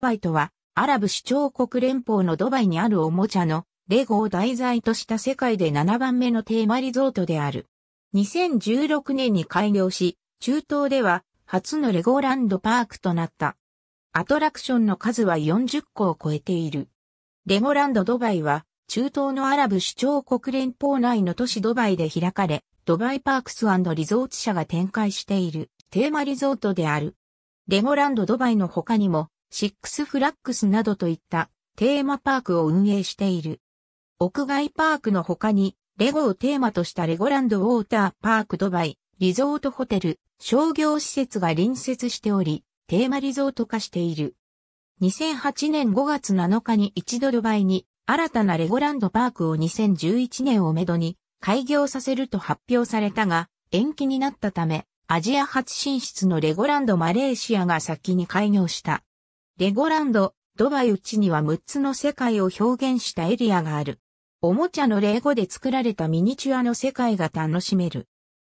バイとは、アラブ首長国連邦のドバイにあるおもちゃのレゴを題材とした世界で7番目のテーマリゾートである。2016年に開業し、中東では初のレゴランドパークとなった。アトラクションの数は40個を超えている。レゴランドドバイは中東のアラブ首長国連邦内の都市ドバイで開かれ、ドバイパークスリゾーツ社が展開しているテーマリゾートである。レゴランドドバイの他にもシックスフラックスなどといったテーマパークを運営している。屋外パークの他に、レゴをテーマとしたレゴランドウォーターパークドバイ、リゾートホテル、商業施設が隣接しており、テーマリゾート化している。2008年5月7日に一度ドバイに新たなレゴランドパークを2011年をめどに開業させると発表されたが延期になったためアジア初進出のレゴランドマレーシアが先に開業した。レゴランド、ドバイうちには6つの世界を表現したエリアがある。おもちゃのレゴで作られたミニチュアの世界が楽しめる。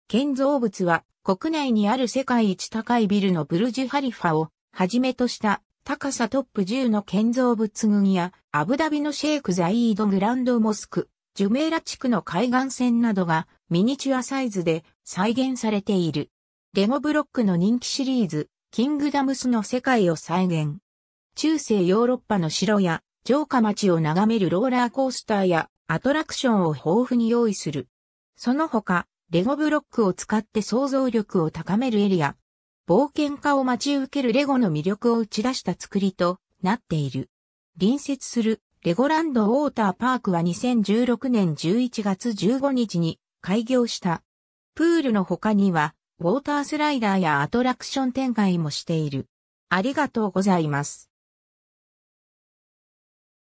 建造物は国内にある世界一高いビルのブルジュハリファをはじめとした高さトップ10の建造物群やアブダビのシェイクザイードグランドモスク、ジュメーラ地区の海岸線などがミニチュアサイズで再現されている。レゴブロックの人気シリーズ、キングダムスの世界を再現。中世ヨーロッパの城や城下町を眺めるローラーコースターやアトラクションを豊富に用意する。その他、レゴブロックを使って想像力を高めるエリア、冒険家を待ち受けるレゴの魅力を打ち出した作りとなっている。隣接するレゴランドウォーターパークは2016年11月15日に開業した。プールの他には、ウォータースライダーやアトラクション展開もしている。ありがとうございます。